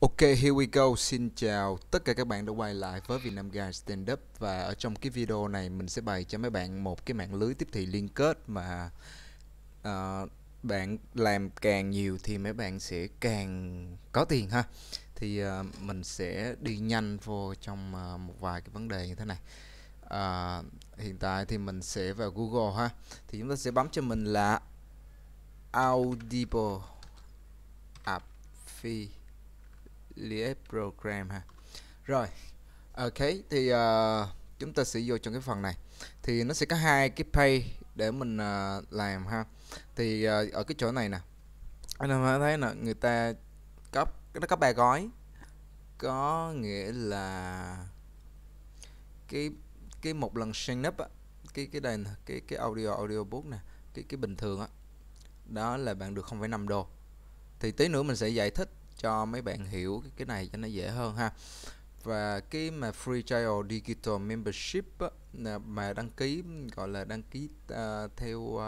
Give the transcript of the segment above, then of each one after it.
Ok, here we go. Xin chào tất cả các bạn đã quay lại với Vietnam Guide Stand Up và ở trong cái video này mình sẽ bày cho mấy bạn một cái mạng lưới tiếp thị liên kết mà uh, bạn làm càng nhiều thì mấy bạn sẽ càng có tiền ha. Thì uh, mình sẽ đi nhanh vô trong uh, một vài cái vấn đề như thế này. Uh, hiện tại thì mình sẽ vào Google ha. Thì chúng ta sẽ bấm cho mình là Audible App Fee live program ha rồi ok thì uh, chúng ta sẽ vô trong cái phần này thì nó sẽ có hai cái pay để mình uh, làm ha thì uh, ở cái chỗ này nè anh em thấy nè người ta có nó có ba gói có nghĩa là cái cái một lần sign up á, cái cái đây nè, cái cái audio audio book nè, cái cái bình thường á. Đó. đó là bạn được 0,5 đô. Thì tí nữa mình sẽ giải thích cho mấy bạn ừ. hiểu cái này cho nó dễ hơn ha và cái mà free trial digital membership á, mà đăng ký gọi là đăng ký uh, theo uh,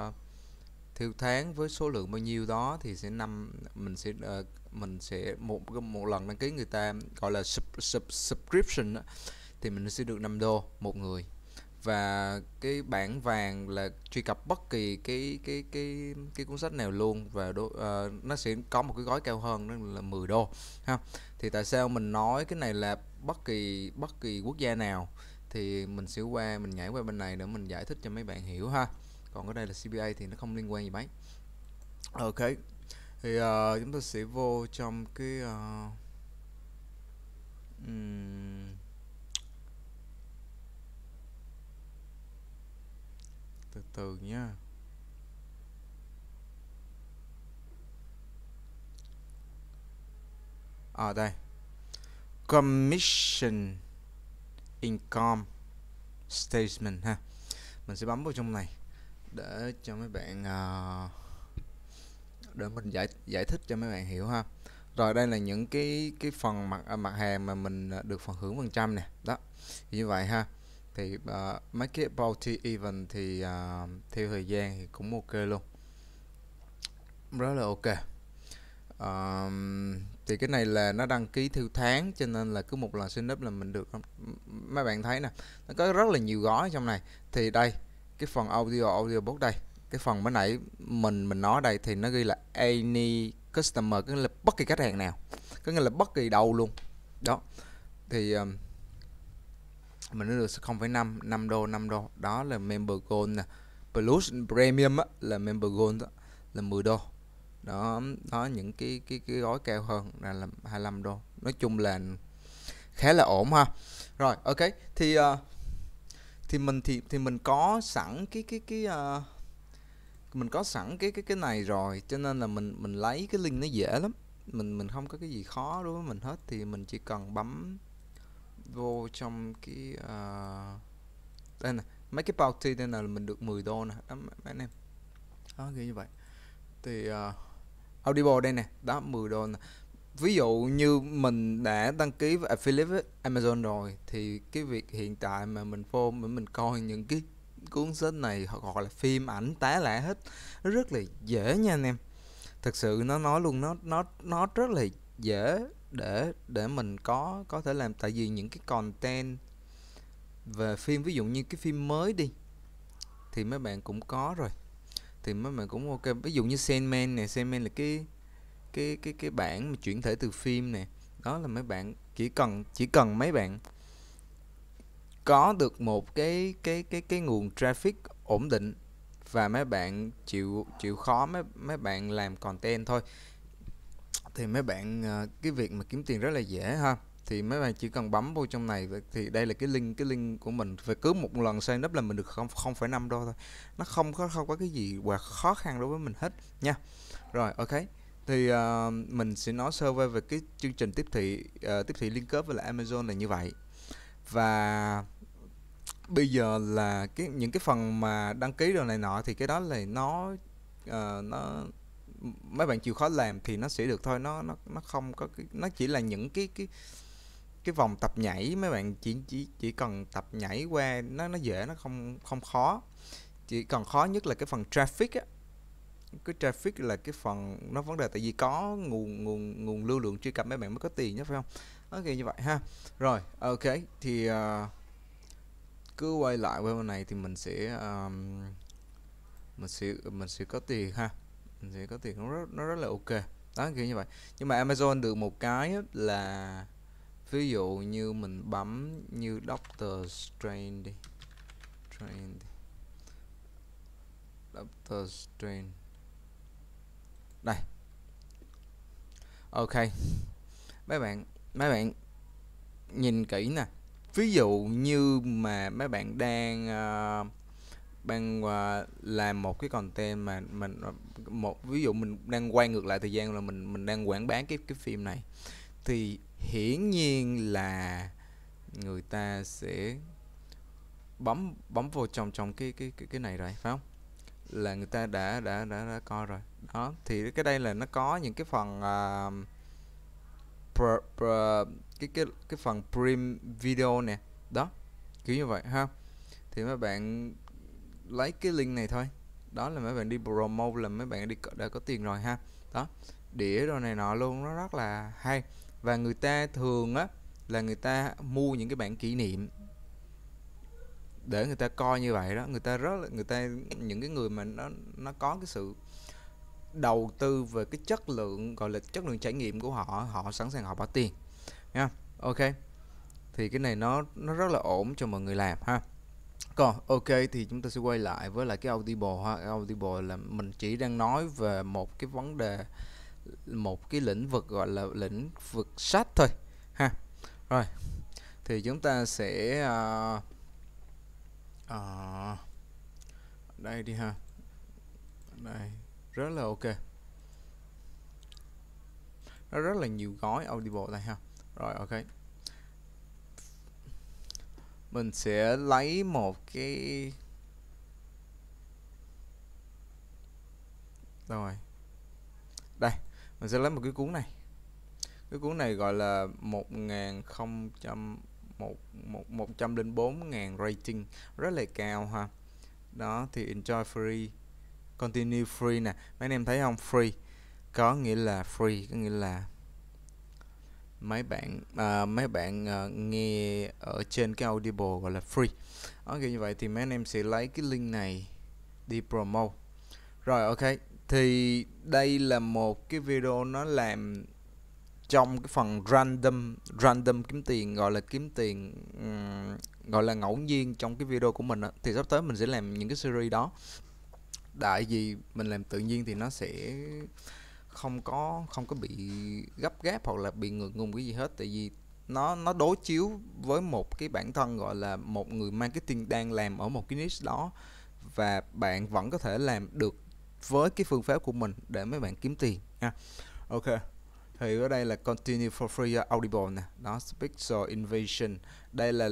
theo tháng với số lượng bao nhiêu đó thì sẽ năm mình sẽ uh, mình sẽ một một lần đăng ký người ta gọi là sub, sub, subscription đó, thì mình sẽ được 5 đô một người và cái bản vàng là truy cập bất kỳ cái cái cái cái cuốn sách nào luôn và đô, uh, nó sẽ có một cái gói cao hơn đó là 10 đô ha thì tại sao mình nói cái này là bất kỳ bất kỳ quốc gia nào thì mình sẽ qua mình nhảy qua bên này để mình giải thích cho mấy bạn hiểu ha còn ở đây là CBA thì nó không liên quan gì mấy ok thì uh, chúng ta sẽ vô trong cái uh, um, từ từ nha ở à, đây commission income statement ha mình sẽ bấm vào trong này để cho mấy bạn à, để mình giải giải thích cho mấy bạn hiểu ha rồi đây là những cái cái phần mặt à, mặt hàng mà mình à, được phần hưởng phần trăm nè đó như vậy ha thì uh, ờ, mấy cái bounty event thì uh, theo thời gian thì cũng ok luôn rất là ok um, thì cái này là nó đăng ký theo tháng cho nên là cứ một lần sign up là mình được mấy bạn thấy nè nó có rất là nhiều gói trong này thì đây cái phần audio audio book đây cái phần mới nãy mình mình nói đây thì nó ghi là any customer có nghĩa là bất kỳ khách hàng nào có nghĩa là bất kỳ đâu luôn đó thì um, mình nó được 0,5 5 đô 5 đô đó là member gold nè plus premium á, là member gold đó, là 10 đô đó đó những cái cái cái gói cao hơn là, là 25 đô nói chung là khá là ổn ha rồi ok thì uh, thì mình thì thì mình có sẵn cái cái cái uh, mình có sẵn cái cái cái này rồi cho nên là mình mình lấy cái link nó dễ lắm mình mình không có cái gì khó đối với mình hết thì mình chỉ cần bấm vô trong cái uh, đây này mấy cái bounty đây là mình được 10 đô nè đó mấy anh em đó ghi như vậy thì uh, Audible đây nè đó 10 đô nè ví dụ như mình đã đăng ký với affiliate Amazon rồi thì cái việc hiện tại mà mình vô mình, mình coi những cái cuốn sách này họ gọi là phim ảnh tá lạ hết rất là dễ nha anh em thật sự nó nói luôn nó nó nó rất là dễ để để mình có có thể làm tại vì những cái content về phim ví dụ như cái phim mới đi thì mấy bạn cũng có rồi thì mấy bạn cũng ok ví dụ như Sandman này Sandman là cái cái cái cái bản mà chuyển thể từ phim nè đó là mấy bạn chỉ cần chỉ cần mấy bạn có được một cái cái cái cái nguồn traffic ổn định và mấy bạn chịu chịu khó mấy mấy bạn làm content thôi thì mấy bạn ờ, cái việc mà kiếm tiền rất là dễ ha thì mấy bạn chỉ cần bấm vô trong này thì đây là cái link cái link của mình phải cứ một lần sign up là mình được không không phải năm đô thôi nó không có không có cái gì quá khó khăn đối với mình hết nha rồi ok thì uh, mình sẽ nói sơ về, về cái chương trình tiếp thị uh, tiếp thị liên kết với lại Amazon là như vậy và bây giờ là cái những cái phần mà đăng ký đồ này nọ thì cái đó là nó uh, nó mấy bạn chịu khó làm thì nó sẽ được thôi nó nó nó không có cái, nó chỉ là những cái cái cái vòng tập nhảy mấy bạn chỉ chỉ chỉ cần tập nhảy qua nó nó dễ nó không không khó chỉ còn khó nhất là cái phần traffic á cái traffic là cái phần nó vấn đề tại vì có nguồn nguồn nguồn lưu lượng truy cập mấy bạn mới có tiền nhé phải không ok như vậy ha rồi ok thì uh, cứ quay lại qua bên này thì mình sẽ um, mình sẽ mình sẽ có tiền ha thì có tiền nó rất, nó rất là ok đó kiểu như vậy nhưng mà Amazon được một cái là ví dụ như mình bấm như Doctor Strange đi Strange đi. Doctor Strange đây ok mấy bạn mấy bạn nhìn kỹ nè ví dụ như mà mấy bạn đang uh, bạn làm một cái content mà mình một ví dụ mình đang quay ngược lại thời gian là mình mình đang quảng bá cái cái phim này thì hiển nhiên là người ta sẽ bấm bấm vô trong trong cái cái cái, cái này rồi phải không là người ta đã đã đã, đã coi rồi đó thì cái đây là nó có những cái phần uh, pr, pr, cái cái cái phần prim video nè đó kiểu như vậy ha thì mấy bạn lấy cái link này thôi đó là mấy bạn đi promo là mấy bạn đi đã có tiền rồi ha đó đĩa đồ này nọ luôn nó rất là hay và người ta thường á là người ta mua những cái bản kỷ niệm để người ta coi như vậy đó người ta rất là người ta những cái người mà nó nó có cái sự đầu tư về cái chất lượng gọi là chất lượng trải nghiệm của họ họ sẵn sàng họ bỏ tiền nha ok thì cái này nó nó rất là ổn cho mọi người làm ha còn ok thì chúng ta sẽ quay lại với lại cái audible ha cái audible là mình chỉ đang nói về một cái vấn đề một cái lĩnh vực gọi là lĩnh vực sách thôi ha rồi thì chúng ta sẽ uh, uh, đây đi ha đây rất là ok nó rất là nhiều gói audible này ha rồi ok mình sẽ lấy một cái rồi đây mình sẽ lấy một cái cuốn này cái cuốn này gọi là một một nghìn trăm 1 bốn ngàn rating rất là cao ha đó thì enjoy free continue free nè mấy anh em thấy không free có nghĩa là free có nghĩa là mấy bạn à, mấy bạn à, nghe ở trên cái Audible gọi là free ok ờ, như vậy thì mấy anh em sẽ lấy cái link này đi promo rồi ok thì đây là một cái video nó làm trong cái phần random random kiếm tiền gọi là kiếm tiền um, gọi là ngẫu nhiên trong cái video của mình đó. thì sắp tới mình sẽ làm những cái series đó đại vì mình làm tự nhiên thì nó sẽ không có không có bị gấp gáp hoặc là bị ngược ngùng cái gì hết tại vì nó nó đối chiếu với một cái bản thân gọi là một người marketing đang làm ở một cái niche đó và bạn vẫn có thể làm được với cái phương pháp của mình để mấy bạn kiếm tiền nha ok thì ở đây là continue for free audible nè đó special invasion đây là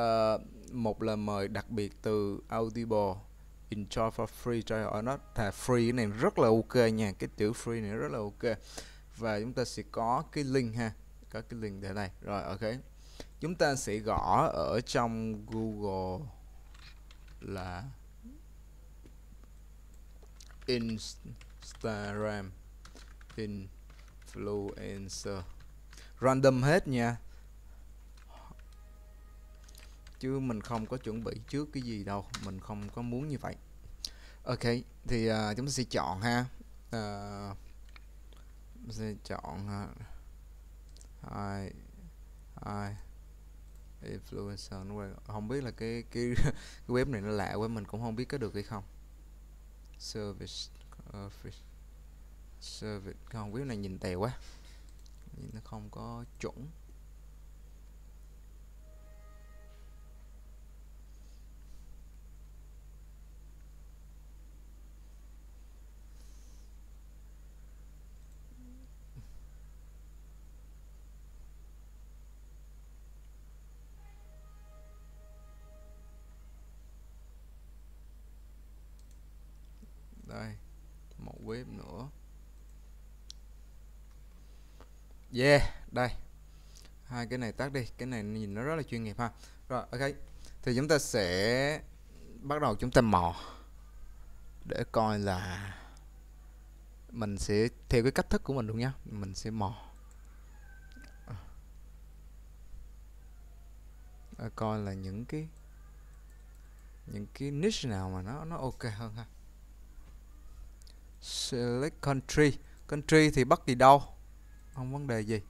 uh, một lời mời đặc biệt từ audible enjoy for free trial or not thà free cái này rất là ok nha cái chữ free này rất là ok và chúng ta sẽ có cái link ha có cái link thế này rồi ok chúng ta sẽ gõ ở trong Google là Instagram influencer random hết nha chứ mình không có chuẩn bị trước cái gì đâu mình không có muốn như vậy ok thì uh, chúng ta sẽ chọn ha uh, sẽ chọn uh, à, hai, I, influencer không biết là cái cái cái web này nó lạ quá mình cũng không biết có được hay không service uh, service không biết này nhìn tèo quá nhìn nó không có chuẩn web nữa yeah đây hai cái này tắt đi cái này nhìn nó rất là chuyên nghiệp ha rồi ok thì chúng ta sẽ bắt đầu chúng ta mò để coi là mình sẽ theo cái cách thức của mình luôn nhá. mình sẽ mò để coi là những cái những cái niche nào mà nó nó ok hơn ha select country country thì bất kỳ đâu không vấn đề gì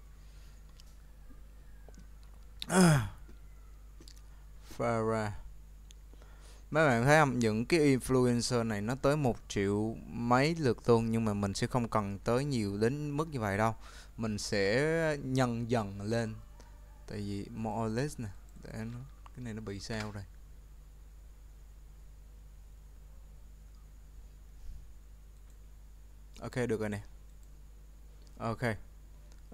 Farah mấy bạn thấy không những cái influencer này nó tới một triệu mấy lượt luôn nhưng mà mình sẽ không cần tới nhiều đến mức như vậy đâu mình sẽ nhân dần lên tại vì more or less nè cái này nó bị sao rồi ok được rồi nè ok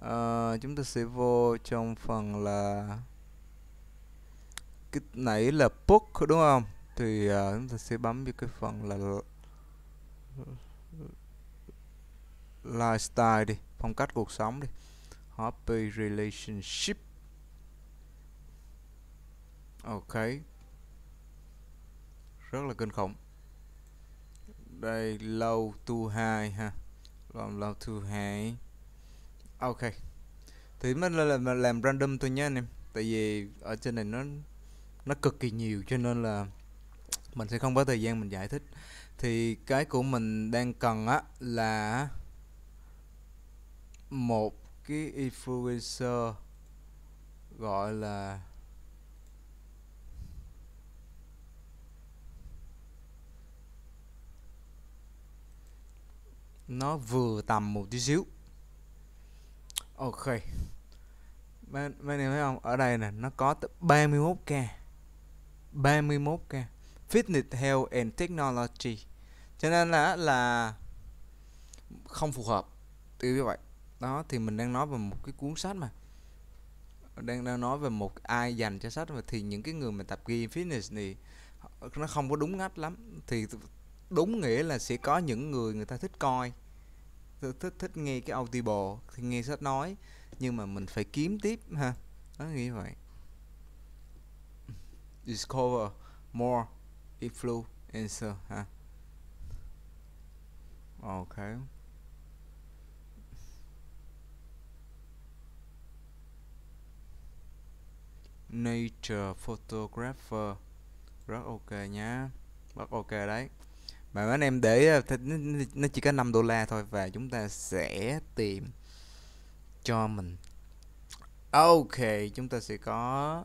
à, chúng ta sẽ vô trong phần là cái nãy là book đúng không thì à, chúng ta sẽ bấm vào cái phần là lifestyle đi phong cách cuộc sống đi happy relationship ok rất là kinh khủng đây low to high ha làm low to high ok thì mình là làm, làm random thôi nha anh em tại vì ở trên này nó nó cực kỳ nhiều cho nên là mình sẽ không có thời gian mình giải thích thì cái của mình đang cần á là một cái influencer gọi là nó vừa tầm một tí xíu ok bên bên em thấy không ở đây nè nó có 31k 31k fitness health and technology cho nên là là không phù hợp từ như vậy đó thì mình đang nói về một cái cuốn sách mà đang đang nói về một ai dành cho sách mà thì những cái người mà tập gym fitness thì nó không có đúng ngách lắm thì đúng nghĩa là sẽ có những người người ta thích coi thích thích nghe cái audible thì nghe sách nói nhưng mà mình phải kiếm tiếp ha nó như vậy discover more influencer ha ok nature photographer rất ok nhá rất ok đấy mà anh em để ờ, nó chỉ có 5 đô la thôi và chúng ta sẽ tìm cho mình ok chúng ta sẽ có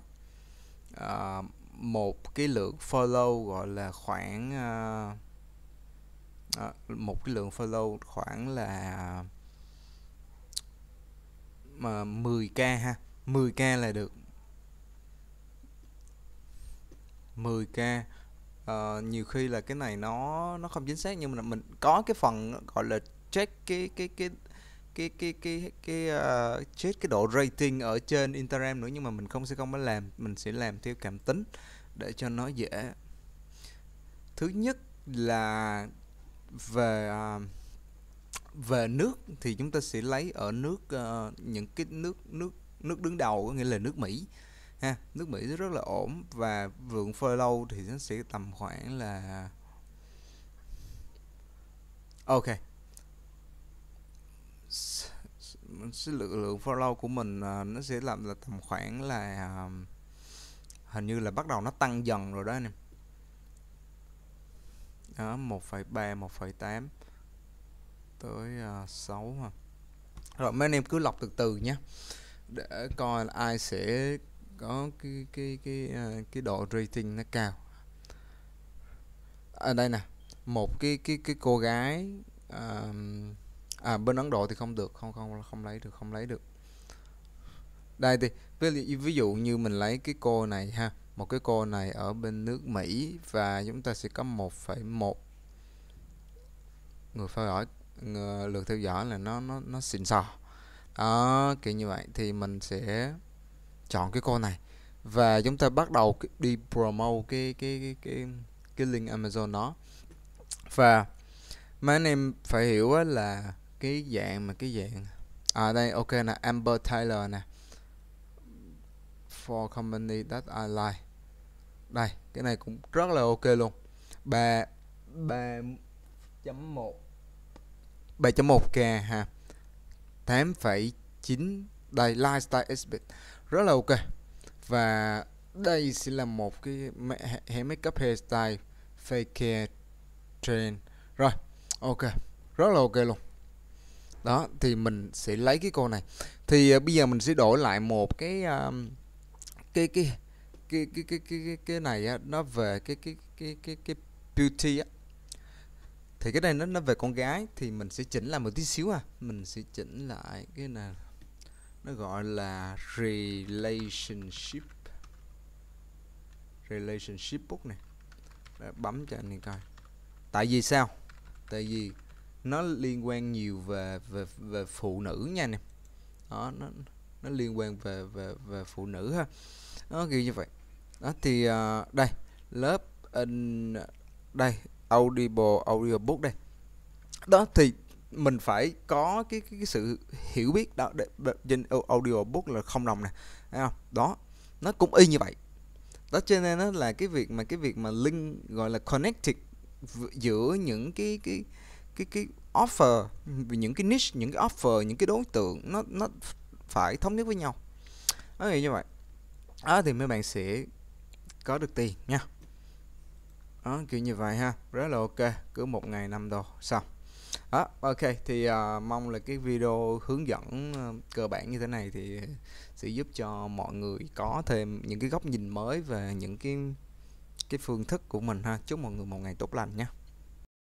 uh, một cái lượng follow gọi là khoảng uh, uh, một cái lượng follow khoảng là mà uh, 10k ha 10k là được 10k uh, nhiều khi là cái này nó nó không chính xác nhưng mà mình có cái phần gọi là check cái cái cái cái cái cái cái uh, check cái độ rating ở trên Instagram nữa nhưng mà mình không sẽ không có làm mình sẽ làm theo cảm tính để cho nó dễ thứ nhất là về uh, về nước thì chúng ta sẽ lấy ở nước uh, những cái nước nước nước đứng đầu có nghĩa là nước Mỹ ha nước Mỹ rất là ổn và vượng follow thì nó sẽ tầm khoảng là ok cái lượng lượng follow của mình à, nó sẽ làm là tầm khoảng là à, hình như là bắt đầu nó tăng dần rồi đó anh em đó 1,3 1,8 tới à, uh, 6 rồi mấy anh em cứ lọc từ từ nhé để coi ai sẽ có cái cái cái à, cái độ rating nó cao ở à, đây nè một cái cái cái cô gái à, à bên Ấn Độ thì không được không không không lấy được không lấy được đây thì ví, ví dụ như mình lấy cái cô này ha một cái cô này ở bên nước Mỹ và chúng ta sẽ có 1,1 người theo dõi người, lượt theo dõi là nó nó nó xịn sò đó kiểu như vậy thì mình sẽ chọn cái con này và chúng ta bắt đầu đi promote cái cái cái cái, cái link Amazon đó và mấy anh em phải hiểu là cái dạng mà cái dạng à đây ok nè Amber Taylor nè for company that I like đây cái này cũng rất là ok luôn ba ba chấm một ba chấm một k ha tám phẩy chín đây lifestyle exhibit rất là ok và đây sẽ là một cái hair makeup hairstyle fake hair trend rồi ok rất là ok luôn đó thì mình sẽ lấy cái cô này thì uh, bây giờ mình sẽ đổi lại một cái um, cái cái cái cái cái cái cái, cái này á, nó về cái cái cái cái cái beauty á thì cái này nó nó về con gái thì mình sẽ chỉnh lại một tí xíu à mình sẽ chỉnh lại cái này nó gọi là relationship relationship book này Để bấm cho anh em coi tại vì sao tại vì nó liên quan nhiều về về, về phụ nữ nha anh em đó nó nó liên quan về về về phụ nữ ha nó kiểu như vậy đó thì uh, đây lớp in đây audible audiobook đây đó thì mình phải có cái, cái, cái sự hiểu biết đó để, để, trên audio book là không đồng nè không? đó nó cũng y như vậy đó cho nên nó là cái việc mà cái việc mà link gọi là connected giữa những cái cái cái cái offer những cái niche những cái offer những cái đối tượng nó nó phải thống nhất với nhau nó như vậy đó thì mấy bạn sẽ có được tiền nha đó, kiểu như vậy ha rất là ok cứ một ngày năm đô xong À, ok thì uh, mong là cái video hướng dẫn uh, cơ bản như thế này thì sẽ giúp cho mọi người có thêm những cái góc nhìn mới về những cái cái phương thức của mình ha chúc mọi người một ngày tốt lành nha